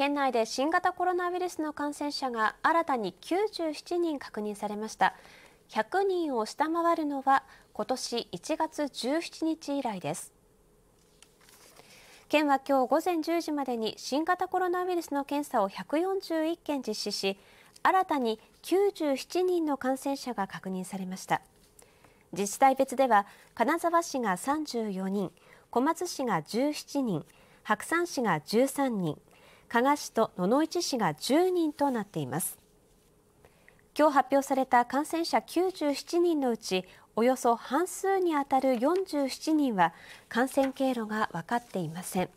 県内で新型コロナウイルスの感染者が新たに97人確認されました100人を下回るのは今年1月17日以来です県は今日午前10時までに新型コロナウイルスの検査を141件実施し新たに97人の感染者が確認されました自治体別では金沢市が34人小松市が17人白山市が13人加賀市と野々市市が10人となっています今日発表された感染者97人のうちおよそ半数にあたる47人は感染経路が分かっていません